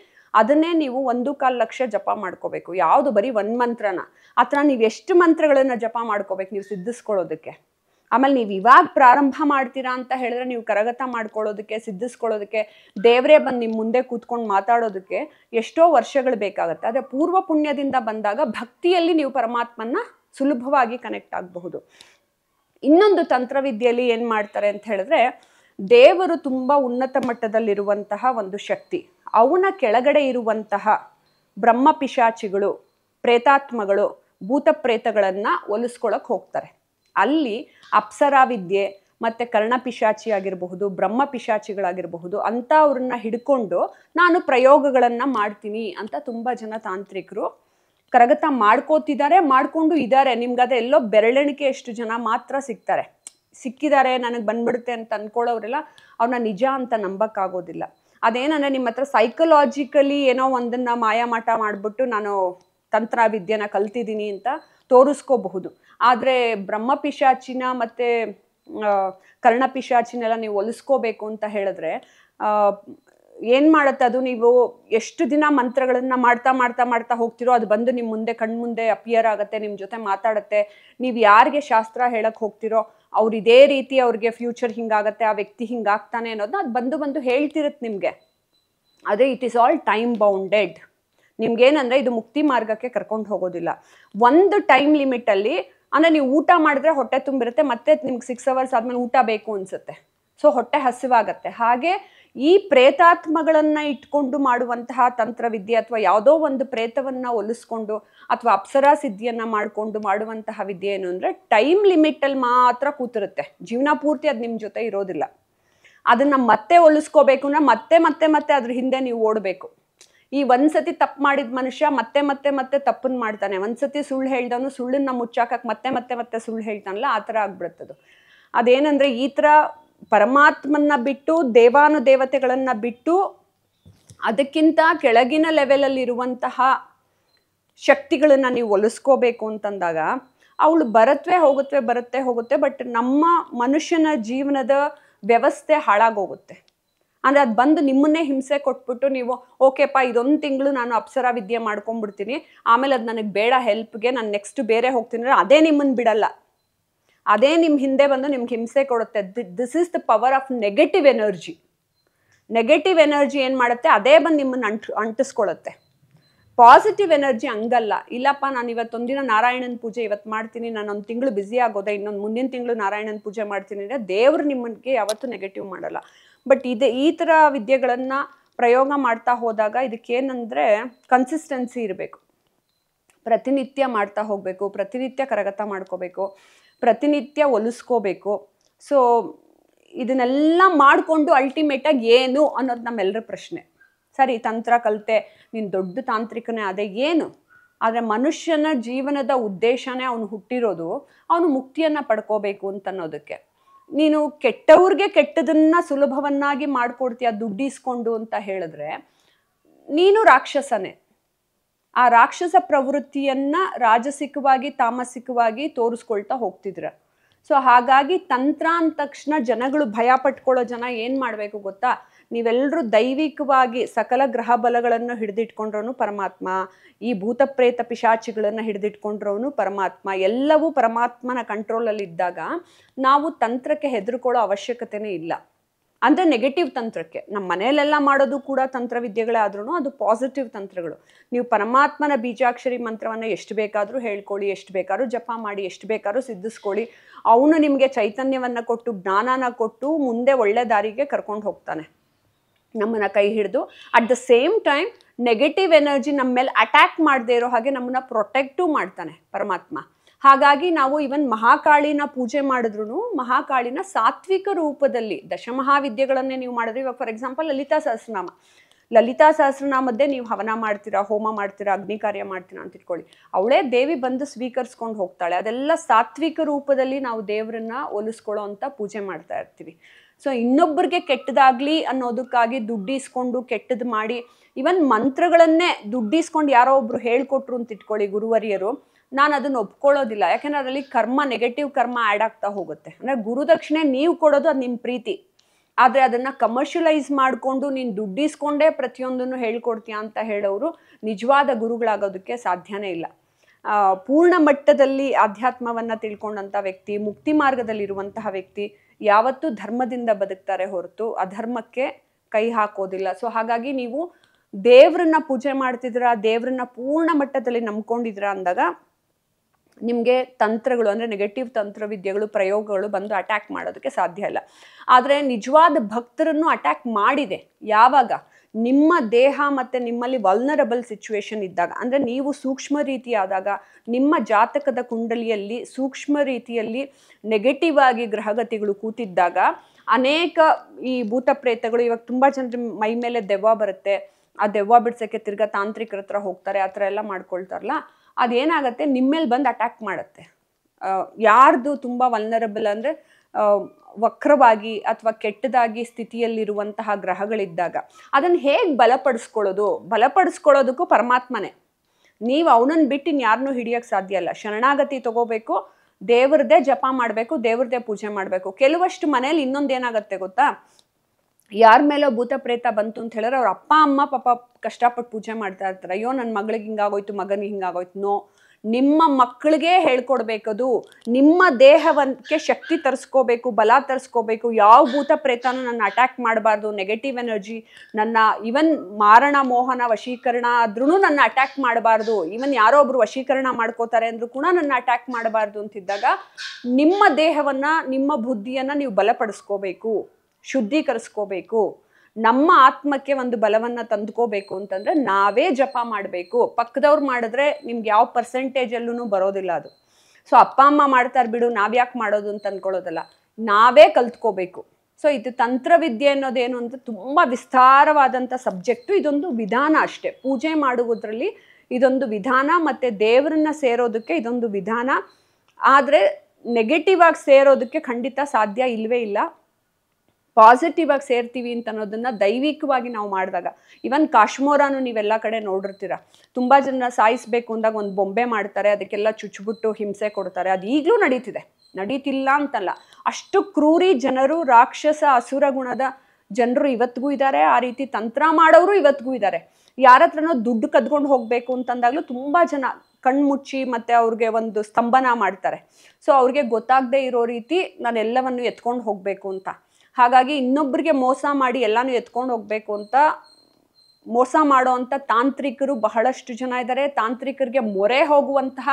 ಅದನ್ನೇ ನೀವು ಒಂದು ಕಾಲು ಲಕ್ಷ ಜಪ ಮಾಡ್ಕೋಬೇಕು ಯಾವುದು ಬರೀ ಒಂದು ಮಂತ್ರನ ಆ ಥರ ನೀವು ಎಷ್ಟು ಮಂತ್ರಗಳನ್ನು ಜಪ ಮಾಡ್ಕೋಬೇಕು ನೀವು ಸಿದ್ಧಿಸ್ಕೊಳ್ಳೋದಕ್ಕೆ ಆಮೇಲೆ ನೀವು ಇವಾಗ ಪ್ರಾರಂಭ ಮಾಡ್ತೀರಾ ಅಂತ ಹೇಳಿದ್ರೆ ನೀವು ಕರಗತ ಮಾಡ್ಕೊಳ್ಳೋದಕ್ಕೆ ಸಿದ್ಧಿಸ್ಕೊಳ್ಳೋದಕ್ಕೆ ದೇವರೇ ಬಂದು ನಿಮ್ಮ ಮುಂದೆ ಕೂತ್ಕೊಂಡು ಮಾತಾಡೋದಕ್ಕೆ ಎಷ್ಟೋ ವರ್ಷಗಳು ಬೇಕಾಗುತ್ತೆ ಆದರೆ ಪೂರ್ವ ಪುಣ್ಯದಿಂದ ಬಂದಾಗ ಭಕ್ತಿಯಲ್ಲಿ ನೀವು ಪರಮಾತ್ಮನ ಸುಲಭವಾಗಿ ಕನೆಕ್ಟ್ ಆಗಬಹುದು ಇನ್ನೊಂದು ತಂತ್ರವಿದ್ಯೆಯಲ್ಲಿ ಏನು ಮಾಡ್ತಾರೆ ಅಂತ ಹೇಳಿದ್ರೆ ದೇವರು ತುಂಬ ಉನ್ನತ ಮಟ್ಟದಲ್ಲಿರುವಂತಹ ಒಂದು ಶಕ್ತಿ ಅವನ ಕೆಳಗಡೆ ಇರುವಂತಹ ಬ್ರಹ್ಮ ಪಿಶಾಚಿಗಳು ಪ್ರೇತಾತ್ಮಗಳು ಭೂತ ಪ್ರೇತಗಳನ್ನು ಒಲಿಸ್ಕೊಳಕ್ಕೆ ಹೋಗ್ತಾರೆ ಅಲ್ಲಿ ಅಪ್ಸರಾ ವಿದ್ಯೆ ಮತ್ತು ಕರ್ಣ ಪಿಶಾಚಿ ಆಗಿರಬಹುದು ಬ್ರಹ್ಮ ಪಿಶಾಚಿಗಳಾಗಿರಬಹುದು ಅಂತ ಅವ್ರನ್ನ ಹಿಡ್ಕೊಂಡು ನಾನು ಪ್ರಯೋಗಗಳನ್ನು ಮಾಡ್ತೀನಿ ಅಂತ ತುಂಬ ಜನ ತಾಂತ್ರಿಕರು ಕರಗತ ಮಾಡ್ಕೋತಿದ್ದಾರೆ ಮಾಡಿಕೊಂಡು ಇದ್ದಾರೆ ಅದೇ ಎಲ್ಲೋ ಬೆರಳೆಣಿಕೆ ಎಷ್ಟು ಜನ ಮಾತ್ರ ಸಿಗ್ತಾರೆ ಸಿಕ್ಕಿದ್ದಾರೆ ನನಗೆ ಬಂದ್ಬಿಡುತ್ತೆ ಅಂತ ಅಂದ್ಕೊಳ್ಳೋರೆಲ್ಲ ಅವ್ರನ್ನ ನಿಜ ಅಂತ ನಂಬಕ್ಕಾಗೋದಿಲ್ಲ ಅದೇನಂದ್ರೆ ನಿಮ್ಮ ಹತ್ರ ಸೈಕಲಾಜಿಕಲಿ ಏನೋ ಒಂದನ್ನು ಮಾಯಾಮಾಟ ಮಾಡಿಬಿಟ್ಟು ನಾನು ತಂತ್ರ ವಿದ್ಯೆನ ಕಲ್ತಿದ್ದೀನಿ ಅಂತ ತೋರಿಸ್ಕೋಬಹುದು ಆದರೆ ಬ್ರಹ್ಮ ಪಿಶಾಚಿನ ಮತ್ತು ಕರ್ಣ ಪಿಶಾಚಿನೆಲ್ಲ ನೀವು ಒಲಿಸ್ಕೋಬೇಕು ಅಂತ ಹೇಳಿದ್ರೆ ಏನು ಮಾಡುತ್ತೆ ಅದು ನೀವು ಎಷ್ಟು ದಿನ ಮಂತ್ರಗಳನ್ನು ಮಾಡ್ತಾ ಮಾಡ್ತಾ ಮಾಡ್ತಾ ಹೋಗ್ತಿರೋ ಅದು ಬಂದು ನಿಮ್ಮ ಮುಂದೆ ಕಣ್ಮುಂದೆ ಅಪಿಯರ್ ಆಗುತ್ತೆ ನಿಮ್ಮ ಜೊತೆ ಮಾತಾಡುತ್ತೆ ನೀವು ಯಾರಿಗೆ ಶಾಸ್ತ್ರ ಹೇಳಕ್ಕೆ ಹೋಗ್ತಿರೋ ಅವ್ರು ಇದೇ ರೀತಿ ಅವ್ರಿಗೆ ಫ್ಯೂಚರ್ ಹಿಂಗಾಗತ್ತೆ ಆ ವ್ಯಕ್ತಿ ಹಿಂಗಾಗ್ತಾನೆ ಅನ್ನೋದನ್ನ ಅದು ಬಂದು ಬಂದು ಹೇಳ್ತಿರುತ್ತೆ ನಿಮಗೆ ಅದೇ it is all time bounded ಏನಂದ್ರೆ ಇದು ಮುಕ್ತಿ ಮಾರ್ಗಕ್ಕೆ ಕರ್ಕೊಂಡು ಹೋಗೋದಿಲ್ಲ ಒಂದು ಟೈಮ್ ಲಿಮಿಟ್ ಅಲ್ಲಿ ಅಂದರೆ ನೀವು ಊಟ ಮಾಡಿದ್ರೆ ಹೊಟ್ಟೆ ತುಂಬಿರುತ್ತೆ ಮತ್ತೆ ನಿಮ್ಗೆ ಸಿಕ್ಸ್ ಅವರ್ಸ್ ಆದಮೇಲೆ ಊಟ ಬೇಕು ಅನ್ಸುತ್ತೆ ಸೊ ಹೊಟ್ಟೆ ಹಸಿವಾಗತ್ತೆ ಹಾಗೆ ಈ ಪ್ರೇತಾತ್ಮಗಳನ್ನು ಇಟ್ಕೊಂಡು ಮಾಡುವಂತಹ ತಂತ್ರವಿದ್ಯೆ ಅಥವಾ ಯಾವುದೋ ಒಂದು ಪ್ರೇತವನ್ನು ಒಲಿಸ್ಕೊಂಡು ಅಥವಾ ಅಪ್ಸರಾ ಸಿದ್ಧಿಯನ್ನು ಮಾಡಿಕೊಂಡು ಮಾಡುವಂತಹ ವಿದ್ಯೆ ಏನು ಅಂದರೆ ಟೈಮ್ ಲಿಮಿಟಲ್ಲಿ ಮಾತ್ರ ಕೂತಿರುತ್ತೆ ಜೀವನ ಪೂರ್ತಿ ಅದು ನಿಮ್ಮ ಜೊತೆ ಇರೋದಿಲ್ಲ ಅದನ್ನು ಮತ್ತೆ ಒಲಿಸ್ಕೋಬೇಕು ಅಂದರೆ ಮತ್ತೆ ಮತ್ತೆ ಮತ್ತೆ ಅದ್ರ ಹಿಂದೆ ನೀವು ಓಡಬೇಕು ಈ ಒಂದ್ಸತಿ ತಪ್ಪು ಮಾಡಿದ ಮನುಷ್ಯ ಮತ್ತೆ ಮತ್ತೆ ಮತ್ತೆ ತಪ್ಪನ್ನು ಮಾಡ್ತಾನೆ ಒಂದ್ಸತಿ ಸುಳ್ಳು ಹೇಳ್ದವನು ಸುಳ್ಳನ್ನ ಮುಚ್ಚಾಕಕ್ಕೆ ಮತ್ತೆ ಮತ್ತೆ ಮತ್ತೆ ಸುಳ್ಳು ಹೇಳ್ತಾನಲ್ಲ ಆ ಥರ ಆಗ್ಬಿಡುತ್ತದು ಅದೇನಂದ್ರೆ ಈ ಥರ ಪರಮಾತ್ಮನ್ನ ಬಿಟ್ಟು ದೇವಾನು ದೇವತೆಗಳನ್ನು ಬಿಟ್ಟು ಅದಕ್ಕಿಂತ ಕೆಳಗಿನ ಇರುವಂತಹ ಶಕ್ತಿಗಳನ್ನ ನೀವು ಒಲಿಸ್ಕೋಬೇಕು ಅಂತಂದಾಗ ಅವಳು ಬರತ್ವೆ ಹೋಗುತ್ತೆ ಬರುತ್ತೆ ಹೋಗುತ್ತೆ ಬಟ್ ನಮ್ಮ ಮನುಷ್ಯನ ಜೀವನದ ವ್ಯವಸ್ಥೆ ಹಾಳಾಗೋಗುತ್ತೆ ಅಂದರೆ ಅದು ಬಂದು ನಿಮ್ಮನ್ನೇ ಹಿಂಸೆ ಕೊಟ್ಬಿಟ್ಟು ನೀವು ಓಕೆಪ್ಪ ಇದೊಂದು ತಿಂಗಳು ನಾನು ಅಪ್ಸರ ವಿದ್ಯೆ ಮಾಡ್ಕೊಂಡ್ಬಿಡ್ತೀನಿ ಆಮೇಲೆ ಅದು ನನಗೆ ಬೇಡ ಹೆಲ್ಪ್ಗೆ ನಾನು ನೆಕ್ಸ್ಟ್ ಬೇರೆ ಹೋಗ್ತೀನಿ ಅದೇ ನಿಮ್ಮನ್ನು ಬಿಡಲ್ಲ ಅದೇ ನಿಮ್ಮ ಹಿಂದೆ ಬಂದು ನಿಮ್ಗೆ ಹಿಂಸೆ ಕೊಡುತ್ತೆ this is the power of negative energy negative energy ಏನು ಮಾಡುತ್ತೆ ಅದೇ ಬಂದು ನಿಮ್ಮನ್ನು ಅಂಟು ಅಂಟಿಸ್ಕೊಳ್ಳುತ್ತೆ ಪಾಸಿಟಿವ್ ಎನರ್ಜಿ ಹಂಗಲ್ಲ ಇಲ್ಲಪ್ಪ ನಾನು ಇವತ್ತೊಂದಿನ ನಾರಾಯಣನ ಪೂಜೆ ಇವತ್ತು ಮಾಡ್ತೀನಿ ನಾನು ಒಂದು ತಿಂಗಳು ಬ್ಯುಸಿ ಆಗೋದೆ ಇನ್ನೊಂದು ಮುಂದಿನ ತಿಂಗಳು ನಾರಾಯಣನ ಪೂಜೆ ಮಾಡ್ತೀನಿ ಅಂದರೆ ದೇವರು ನಿಮಗೆ ಯಾವತ್ತೂ ನೆಗೆಟಿವ್ ಮಾಡಲ್ಲ ಬಟ್ ಇದೆ ಈ ಥರ ವಿದ್ಯೆಗಳನ್ನು ಪ್ರಯೋಗ ಮಾಡ್ತಾ ಹೋದಾಗ ಇದಕ್ಕೇನಂದರೆ ಕನ್ಸಿಸ್ಟೆನ್ಸಿ ಇರಬೇಕು ಪ್ರತಿನಿತ್ಯ ಮಾಡ್ತಾ ಹೋಗಬೇಕು ಪ್ರತಿನಿತ್ಯ ಕರಗತ ಮಾಡ್ಕೋಬೇಕು ಪ್ರತಿನಿತ್ಯ ಒಲಿಸ್ಕೋಬೇಕು ಸೊ ಇದನ್ನೆಲ್ಲ ಮಾಡಿಕೊಂಡು ಅಲ್ಟಿಮೇಟಾಗಿ ಏನು ಅನ್ನೋದು ನಮ್ಮೆಲ್ಲರ ಪ್ರಶ್ನೆ ಸರಿ ತಂತ್ರ ಕಲಿತೆ ನೀನು ದೊಡ್ಡ ತಾಂತ್ರಿಕನೇ ಅದೇ ಏನು ಆದರೆ ಮನುಷ್ಯನ ಜೀವನದ ಉದ್ದೇಶನೇ ಅವನು ಹುಟ್ಟಿರೋದು ಅವನು ಮುಕ್ತಿಯನ್ನು ಪಡ್ಕೋಬೇಕು ಅಂತನ್ನೋದಕ್ಕೆ ನೀನು ಕೆಟ್ಟವ್ರಿಗೆ ಕೆಟ್ಟದನ್ನ ಸುಲಭವನ್ನಾಗಿ ಮಾಡ್ಕೊಡ್ತೀಯ ದುಡ್ಡಿಸ್ಕೊಂಡು ಅಂತ ಹೇಳಿದ್ರೆ ನೀನು ರಾಕ್ಷಸನೇ ಆ ರಾಕ್ಷಸ ಪ್ರವೃತ್ತಿಯನ್ನ ರಾಜಸಿಕವಾಗಿ ತಾಮಸಿಕವಾಗಿ ತೋರಿಸ್ಕೊಳ್ತಾ ಹೋಗ್ತಿದ್ರ ಸೊ ಹಾಗಾಗಿ ತಂತ್ರ ಅಂದ ತಕ್ಷಣ ಜನಗಳು ಭಯ ಪಟ್ಕೊಳ್ಳೋ ಜನ ಏನು ಮಾಡಬೇಕು ಗೊತ್ತಾ ನೀವೆಲ್ಲರೂ ದೈವಿಕವಾಗಿ ಸಕಲ ಗ್ರಹ ಬಲಗಳನ್ನು ಹಿಡಿದಿಟ್ಕೊಂಡ್ರವನು ಪರಮಾತ್ಮ ಈ ಭೂತಪ್ರೇತ ಪಿಶಾಚಿಗಳನ್ನು ಹಿಡಿದಿಟ್ಕೊಂಡ್ರವನು ಪರಮಾತ್ಮ ಎಲ್ಲವೂ ಪರಮಾತ್ಮನ ಕಂಟ್ರೋಲಲ್ಲಿದ್ದಾಗ ನಾವು ತಂತ್ರಕ್ಕೆ ಹೆದರ್ಕೊಳ್ಳೋ ಅವಶ್ಯಕತೆನೇ ಇಲ್ಲ ಅಂದರೆ ನೆಗೆಟಿವ್ ತಂತ್ರಕ್ಕೆ ನಮ್ಮ ಮನೆಯಲ್ಲೆಲ್ಲ ಮಾಡೋದು ಕೂಡ ತಂತ್ರವಿದ್ಯೆಗಳೇ ಆದ್ರೂ ಅದು ಪಾಸಿಟಿವ್ ತಂತ್ರಗಳು ನೀವು ಪರಮಾತ್ಮನ ಬೀಜಾಕ್ಷರಿ ಮಂತ್ರವನ್ನು ಎಷ್ಟು ಬೇಕಾದರೂ ಹೇಳ್ಕೊಳ್ಳಿ ಎಷ್ಟು ಬೇಕಾದ್ರೂ ಜಪ ಮಾಡಿ ಎಷ್ಟು ಬೇಕಾದ್ರೂ ಸಿದ್ಧಿಸ್ಕೊಳ್ಳಿ ಅವನು ನಿಮಗೆ ಚೈತನ್ಯವನ್ನು ಕೊಟ್ಟು ಜ್ಞಾನನ ಕೊಟ್ಟು ಮುಂದೆ ಒಳ್ಳೆ ದಾರಿಗೆ ಕರ್ಕೊಂಡು ಹೋಗ್ತಾನೆ ನಮ್ಮನ್ನು ಕೈ ಹಿಡಿದು at the same time negative energy ನಮ್ಮ ಮೇಲೆ ಅಟ್ಯಾಕ್ ಮಾಡದೇ ಇರೋ ಹಾಗೆ ನಮ್ಮನ್ನು ಪ್ರೊಟೆಕ್ಟು ಮಾಡ್ತಾನೆ ಪರಮಾತ್ಮ ಹಾಗಾಗಿ ನಾವು ಇವನ್ ಮಹಾಕಾಳಿನ ಪೂಜೆ ಮಾಡಿದ್ರು ಮಹಾಕಾಳಿನ ಸಾತ್ವಿಕ ರೂಪದಲ್ಲಿ ದಶಮಹಾವಿದ್ಯೆಗಳನ್ನೇ ನೀವು ಮಾಡಿದ್ರೆ ಇವಾಗ ಫಾರ್ ಎಕ್ಸಾಂಪಲ್ ಲಲಿತಾ ಸಹಸ್ರನಾಮ ಲಲಿತಾ ಸಹಸ್ರನಾಮದ್ದೇ ನೀವು ಹವನ ಮಾಡ್ತೀರಾ ಹೋಮ ಮಾಡ್ತೀರಾ ಅಗ್ನಿ ಕಾರ್ಯ ಮಾಡ್ತೀರಾ ಅಂತ ಇಟ್ಕೊಳ್ಳಿ ಅವಳೇ ದೇವಿ ಬಂದು ಸ್ವೀಕರಿಸ್ಕೊಂಡು ಹೋಗ್ತಾಳೆ ಅದೆಲ್ಲ ಸಾತ್ವಿಕ ರೂಪದಲ್ಲಿ ನಾವು ದೇವರನ್ನ ಒಲಿಸ್ಕೊಳ್ಳೋ ಅಂತ ಪೂಜೆ ಮಾಡ್ತಾ ಇರ್ತೀವಿ ಸೊ ಇನ್ನೊಬ್ಬರಿಗೆ ಕೆಟ್ಟದಾಗ್ಲಿ ಅನ್ನೋದಕ್ಕಾಗಿ ದುಡ್ಡಿಸ್ಕೊಂಡು ಕೆಟ್ಟದ್ದು ಮಾಡಿ ಇವನ್ ಮಂತ್ರಗಳನ್ನೇ ದುಡ್ಡಿಸ್ಕೊಂಡು ಯಾರೋ ಒಬ್ರು ಹೇಳ್ಕೊಟ್ರು ಅಂತ ಇಟ್ಕೊಳ್ಳಿ ಗುರುವರಿಯರು ನಾನು ಅದನ್ನು ಒಪ್ಕೊಳ್ಳೋದಿಲ್ಲ ಯಾಕೆಂದ್ರೆ ಅದರಲ್ಲಿ ಕರ್ಮ ನೆಗೆಟಿವ್ ಕರ್ಮ ಆ್ಯಡ್ ಆಗ್ತಾ ಹೋಗುತ್ತೆ ಅಂದರೆ ಗುರುದಕ್ಷಿಣೆ ನೀವು ಕೊಡೋದು ಅದು ನಿಮ್ಮ ಪ್ರೀತಿ ಆದರೆ ಅದನ್ನು ಕಮರ್ಷಿಯಲೈಸ್ ಮಾಡಿಕೊಂಡು ನೀನು ದುಡ್ಡಿಸ್ಕೊಂಡೇ ಪ್ರತಿಯೊಂದನ್ನು ಹೇಳ್ಕೊಡ್ತೀಯಾ ಅಂತ ಹೇಳೋರು ನಿಜವಾದ ಗುರುಗಳಾಗೋದಕ್ಕೆ ಸಾಧ್ಯನೇ ಇಲ್ಲ ಪೂರ್ಣ ಮಟ್ಟದಲ್ಲಿ ಆಧ್ಯಾತ್ಮವನ್ನು ತಿಳ್ಕೊಂಡಂಥ ವ್ಯಕ್ತಿ ಮುಕ್ತಿ ಮಾರ್ಗದಲ್ಲಿರುವಂತಹ ವ್ಯಕ್ತಿ ಯಾವತ್ತೂ ಧರ್ಮದಿಂದ ಬದುಕ್ತಾರೆ ಹೊರತು ಅಧರ್ಮಕ್ಕೆ ಕೈ ಹಾಕೋದಿಲ್ಲ ಸೊ ಹಾಗಾಗಿ ನೀವು ದೇವ್ರನ್ನ ಪೂಜೆ ಮಾಡ್ತಿದ್ರ ದೇವ್ರನ್ನ ಪೂರ್ಣ ಮಟ್ಟದಲ್ಲಿ ನಂಬ್ಕೊಂಡಿದ್ರ ಅಂದಾಗ ನಿಮಗೆ ತಂತ್ರಗಳು ಅಂದರೆ ನೆಗೆಟಿವ್ ವಿದ್ಯೆಗಳು ಪ್ರಯೋಗಗಳು ಬಂದು ಅಟ್ಯಾಕ್ ಮಾಡೋದಕ್ಕೆ ಸಾಧ್ಯ ಇಲ್ಲ ಆದರೆ ನಿಜವಾದ ಭಕ್ತರನ್ನು ಅಟ್ಯಾಕ್ ಮಾಡಿದೆ ಯಾವಾಗ ನಿಮ್ಮ ದೇಹ ಮತ್ತು ನಿಮ್ಮಲ್ಲಿ ವಲ್ನರಬಲ್ ಸಿಚುವೇಶನ್ ಇದ್ದಾಗ ಅಂದರೆ ನೀವು ಸೂಕ್ಷ್ಮ ರೀತಿಯಾದಾಗ ನಿಮ್ಮ ಜಾತಕದ ಕುಂಡಲಿಯಲ್ಲಿ ಸೂಕ್ಷ್ಮ ರೀತಿಯಲ್ಲಿ ನೆಗೆಟಿವ್ ಆಗಿ ಗ್ರಹಗತಿಗಳು ಕೂತಿದ್ದಾಗ ಅನೇಕ ಈ ಭೂತ ಪ್ರೇತಗಳು ಇವಾಗ ತುಂಬ ಜನರ ಮೈ ಮೇಲೆ ದೆವ್ವ ಬರುತ್ತೆ ಆ ದೆವ್ವ ಬಿಡ್ಸೋಕ್ಕೆ ತಿರ್ಗಾ ತಾಂತ್ರಿಕರ ಹತ್ರ ಹೋಗ್ತಾರೆ ಆ ಥರ ಎಲ್ಲ ಮಾಡ್ಕೊಳ್ತಾರಲ್ಲ ಅದೇನಾಗುತ್ತೆ ನಿಮ್ಮೇಲೆ ಬಂದು ಅಟ್ಯಾಕ್ ಮಾಡುತ್ತೆ ಯಾರ್ದು ತುಂಬ ವಲ್ನರಬಲ್ ಅಂದರೆ ವಕ್ರವಾಗಿ ಅಥವಾ ಕೆಟ್ಟದಾಗಿ ಸ್ಥಿತಿಯಲ್ಲಿರುವಂತಹ ಗ್ರಹಗಳಿದ್ದಾಗ ಅದನ್ನು ಹೇಗೆ ಬಲಪಡಿಸ್ಕೊಳ್ಳೋದು ಬಲಪಡಿಸ್ಕೊಳ್ಳೋದಕ್ಕೂ ಪರಮಾತ್ಮನೇ ನೀವು ಅವನನ್ನ ಬಿಟ್ಟು ಇನ್ಯಾರನ್ನೂ ಹಿಡಿಯೋಕ್ಕೆ ಸಾಧ್ಯ ಇಲ್ಲ ಶರಣಾಗತಿ ತಗೋಬೇಕು ದೇವ್ರದೇ ಜಪ ಮಾಡಬೇಕು ದೇವ್ರದೇ ಪೂಜೆ ಮಾಡಬೇಕು ಕೆಲವಷ್ಟು ಮನೇಲಿ ಇನ್ನೊಂದೇನಾಗತ್ತೆ ಗೊತ್ತಾ ಯಾರ ಮೇಲೋ ಭೂತ ಪ್ರೇತ ಬಂತು ಅಂತ ಹೇಳಿದ್ರೆ ಅವ್ರ ಅಪ್ಪ ಅಮ್ಮ ಪಾಪ ಕಷ್ಟಪಟ್ಟು ಪೂಜೆ ಮಾಡ್ತಾ ಇರ್ತಾರೆ ಅಯ್ಯೋ ನನ್ನ ಮಗಳಿಗೆ ಹಿಂಗಾಗೋಯ್ತು ಮಗನಿಗೆ ಹಿಂಗಾಗೋಯ್ತು ನೋ ನಿಮ್ಮ ಮಕ್ಕಳಿಗೆ ಹೇಳ್ಕೊಡ್ಬೇಕದು ನಿಮ್ಮ ದೇಹವಕ್ಕೆ ಶಕ್ತಿ ತರಿಸ್ಕೋಬೇಕು ಬಲ ತರಿಸ್ಕೋಬೇಕು ಯಾವ ಭೂತ ಪ್ರೇತನ ನನ್ನ ಅಟ್ಯಾಕ್ ಮಾಡಬಾರ್ದು ನೆಗೆಟಿವ್ ಎನರ್ಜಿ ನನ್ನ ಇವನ್ ಮಾರಣ ಮೋಹನ ವಶೀಕರಣ ಆದ್ರೂ ನನ್ನ ಅಟ್ಯಾಕ್ ಮಾಡಬಾರ್ದು ಇವನ್ ಯಾರೋ ಒಬ್ರು ವಶೀಕರಣ ಮಾಡ್ಕೋತಾರೆ ಅಂದ್ರೂ ಕೂಡ ನನ್ನ ಅಟ್ಯಾಕ್ ಮಾಡಬಾರ್ದು ಅಂತಿದ್ದಾಗ ನಿಮ್ಮ ದೇಹವನ್ನು ನಿಮ್ಮ ಬುದ್ಧಿಯನ್ನು ನೀವು ಬಲಪಡಿಸ್ಕೋಬೇಕು ಶುದ್ಧೀಕರಿಸ್ಕೋಬೇಕು ನಮ್ಮ ಆತ್ಮಕ್ಕೆ ಒಂದು ಬಲವನ್ನ ತಂದ್ಕೋಬೇಕು ಅಂತಂದ್ರೆ ನಾವೇ ಜಪ ಮಾಡಬೇಕು ಪಕ್ಕದವ್ರು ಮಾಡಿದ್ರೆ ನಿಮ್ಗೆ ಯಾವ ಪರ್ಸೆಂಟೇಜ್ ಅಲ್ಲೂ ಬರೋದಿಲ್ಲ ಅದು ಸೊ ಅಪ್ಪ ಅಮ್ಮ ಮಾಡ್ತಾರೆ ಬಿಡು ಯಾಕೆ ಮಾಡೋದು ಅಂತ ಅನ್ಕೊಳ್ಳೋದಲ್ಲ ನಾವೇ ಕಲ್ತ್ಕೋಬೇಕು ಸೊ ಇದು ತಂತ್ರವಿದ್ಯೆ ಅನ್ನೋದೇನು ಅಂತ ತುಂಬ ವಿಸ್ತಾರವಾದಂಥ ಸಬ್ಜೆಕ್ಟು ಇದೊಂದು ವಿಧಾನ ಅಷ್ಟೆ ಪೂಜೆ ಮಾಡುವುದರಲ್ಲಿ ಇದೊಂದು ವಿಧಾನ ಮತ್ತು ದೇವರನ್ನ ಸೇರೋದಕ್ಕೆ ಇದೊಂದು ವಿಧಾನ ಆದರೆ ನೆಗೆಟಿವ್ ಆಗಿ ಸೇರೋದಕ್ಕೆ ಖಂಡಿತ ಸಾಧ್ಯ ಇಲ್ಲವೇ ಇಲ್ಲ ಪಾಸಿಟಿವ್ ಆಗಿ ಸೇರ್ತೀವಿ ಅಂತ ಅನ್ನೋದನ್ನ ದೈವಿಕವಾಗಿ ನಾವು ಮಾಡಿದಾಗ ಇವನ್ ಕಾಶ್ಮೋರಾನು ನೀವೆಲ್ಲ ಕಡೆ ನೋಡಿರ್ತೀರ ತುಂಬಾ ಜನ ಸಾಯಿಸ್ಬೇಕು ಅಂದಾಗ ಒಂದು ಬೊಂಬೆ ಮಾಡ್ತಾರೆ ಅದಕ್ಕೆಲ್ಲ ಚುಚ್ಬಿಟ್ಟು ಹಿಂಸೆ ಕೊಡ್ತಾರೆ ಅದು ಈಗಲೂ ನಡೀತಿದೆ ನಡೀತಿಲ್ಲ ಅಂತಲ್ಲ ಅಷ್ಟು ಕ್ರೂರಿ ಜನರು ರಾಕ್ಷಸ ಅಸುರ ಗುಣದ ಜನರು ಇವತ್ತಿಗೂ ಇದ್ದಾರೆ ಆ ರೀತಿ ತಂತ್ರ ಮಾಡೋರು ಇವತ್ತಿಗೂ ಇದ್ದಾರೆ ಯಾರತ್ರನೋ ದುಡ್ಡು ಕದ್ಕೊಂಡು ಹೋಗಬೇಕು ಅಂತಂದಾಗ್ಲೂ ತುಂಬಾ ಜನ ಕಣ್ಮುಚ್ಚಿ ಮತ್ತೆ ಅವ್ರಿಗೆ ಒಂದು ಸ್ತಂಭನ ಮಾಡ್ತಾರೆ ಸೊ ಅವ್ರಿಗೆ ಗೊತ್ತಾಗದೆ ಇರೋ ರೀತಿ ನಾನೆಲ್ಲವನ್ನು ಎತ್ಕೊಂಡು ಹೋಗಬೇಕು ಅಂತ ಹಾಗಾಗಿ ಇನ್ನೊಬ್ಬರಿಗೆ ಮೋಸ ಮಾಡಿ ಎಲ್ಲಾನು ಎತ್ಕೊಂಡು ಹೋಗ್ಬೇಕು ಅಂತ ಮೋಸ ಅಂತ ತಾಂತ್ರಿಕರು ಬಹಳಷ್ಟು ಜನ ಇದ್ದಾರೆ ತಾಂತ್ರಿಕರಿಗೆ ಮೊರೆ ಹೋಗುವಂತಹ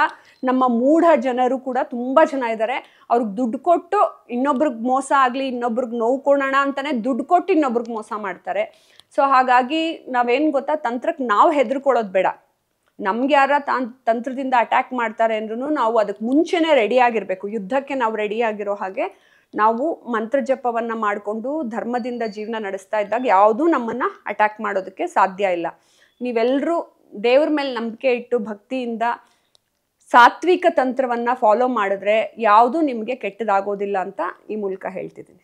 ನಮ್ಮ ಮೂಢ ಜನರು ಕೂಡ ತುಂಬ ಜನ ಇದ್ದಾರೆ ಅವ್ರಿಗೆ ದುಡ್ಡು ಕೊಟ್ಟು ಇನ್ನೊಬ್ರಿಗೆ ಮೋಸ ಆಗಲಿ ಇನ್ನೊಬ್ರಿಗೆ ನೋವು ಕೊಡೋಣ ಅಂತಲೇ ದುಡ್ಡು ಕೊಟ್ಟು ಇನ್ನೊಬ್ರಿಗೆ ಮೋಸ ಮಾಡ್ತಾರೆ ಸೊ ಹಾಗಾಗಿ ನಾವೇನು ಗೊತ್ತಾ ತಂತ್ರಕ್ಕೆ ನಾವು ಹೆದರ್ಕೊಳ್ಳೋದು ಬೇಡ ನಮ್ಗೆ ಯಾರ ತಾನ್ ತಂತ್ರದಿಂದ ಅಟ್ಯಾಕ್ ಮಾಡ್ತಾರೆ ಅಂದ್ರೂ ನಾವು ಅದಕ್ಕೆ ಮುಂಚೆನೇ ರೆಡಿಯಾಗಿರಬೇಕು ಯುದ್ಧಕ್ಕೆ ನಾವು ರೆಡಿ ಆಗಿರೋ ಹಾಗೆ ನಾವು ಮಂತ್ರ ಜಪವನ್ನು ಮಾಡಿಕೊಂಡು ಧರ್ಮದಿಂದ ಜೀವನ ನಡೆಸ್ತಾ ಇದ್ದಾಗ ಯಾವುದೂ ನಮ್ಮನ್ನು ಅಟ್ಯಾಕ್ ಮಾಡೋದಕ್ಕೆ ಸಾಧ್ಯ ಇಲ್ಲ ನೀವೆಲ್ಲರೂ ದೇವ್ರ ಮೇಲೆ ನಂಬಿಕೆ ಇಟ್ಟು ಭಕ್ತಿಯಿಂದ ಸಾತ್ವಿಕ ತಂತ್ರವನ್ನು ಫಾಲೋ ಮಾಡಿದ್ರೆ ಯಾವುದು ನಿಮಗೆ ಕೆಟ್ಟದಾಗೋದಿಲ್ಲ ಅಂತ ಈ ಮೂಲಕ ಹೇಳ್ತಿದ್ದೀನಿ